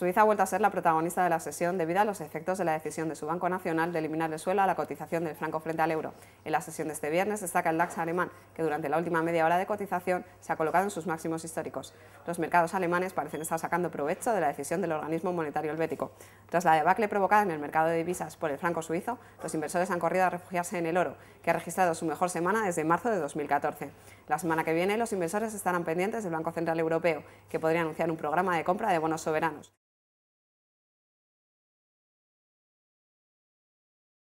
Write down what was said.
Suiza ha vuelto a ser la protagonista de la sesión debido a los efectos de la decisión de su Banco Nacional de eliminar el suelo a la cotización del franco frente al euro. En la sesión de este viernes destaca el DAX alemán, que durante la última media hora de cotización se ha colocado en sus máximos históricos. Los mercados alemanes parecen estar sacando provecho de la decisión del organismo monetario helvético. Tras la debacle provocada en el mercado de divisas por el franco suizo, los inversores han corrido a refugiarse en el oro, que ha registrado su mejor semana desde marzo de 2014. La semana que viene, los inversores estarán pendientes del Banco Central Europeo, que podría anunciar un programa de compra de bonos soberanos.